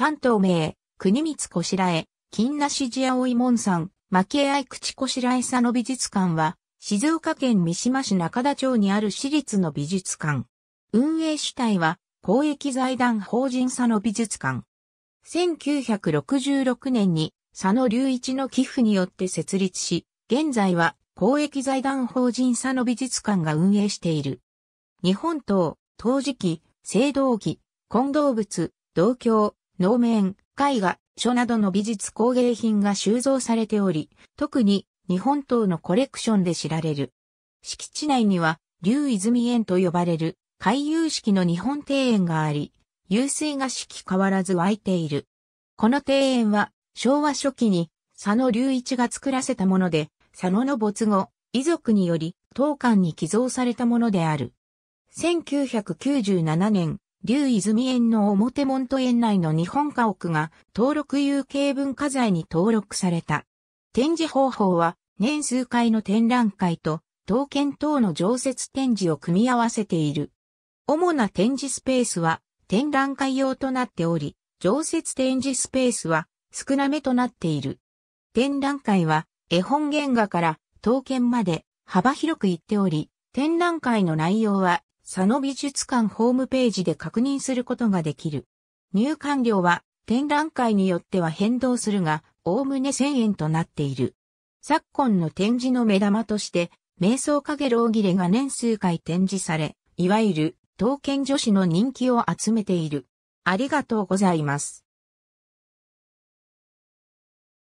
担当名、国光こしらえ、金なし寺葵門さん、巻江愛口こしらえ佐野美術館は、静岡県三島市中田町にある私立の美術館。運営主体は、公益財団法人佐野美術館。1966年に佐野隆一の寄付によって設立し、現在は公益財団法人佐野美術館が運営している。日本刀、陶磁器、青銅器、混動物、銅鏡、能面、絵画、書などの美術工芸品が収蔵されており、特に日本刀のコレクションで知られる。敷地内には、竜泉園と呼ばれる回遊式の日本庭園があり、湧水が四季変わらず湧いている。この庭園は昭和初期に佐野隆一が作らせたもので、佐野の没後、遺族により当館に寄贈されたものである。1997年、竜泉園の表門と園内の日本家屋が登録有形文化財に登録された。展示方法は年数回の展覧会と刀剣等の常設展示を組み合わせている。主な展示スペースは展覧会用となっており、常設展示スペースは少なめとなっている。展覧会は絵本原画から刀剣まで幅広く行っており、展覧会の内容は佐野美術館ホームページで確認することができる。入館料は展覧会によっては変動するが、おおむね1000円となっている。昨今の展示の目玉として、瞑想影老切れが年数回展示され、いわゆる刀剣女子の人気を集めている。ありがとうございます。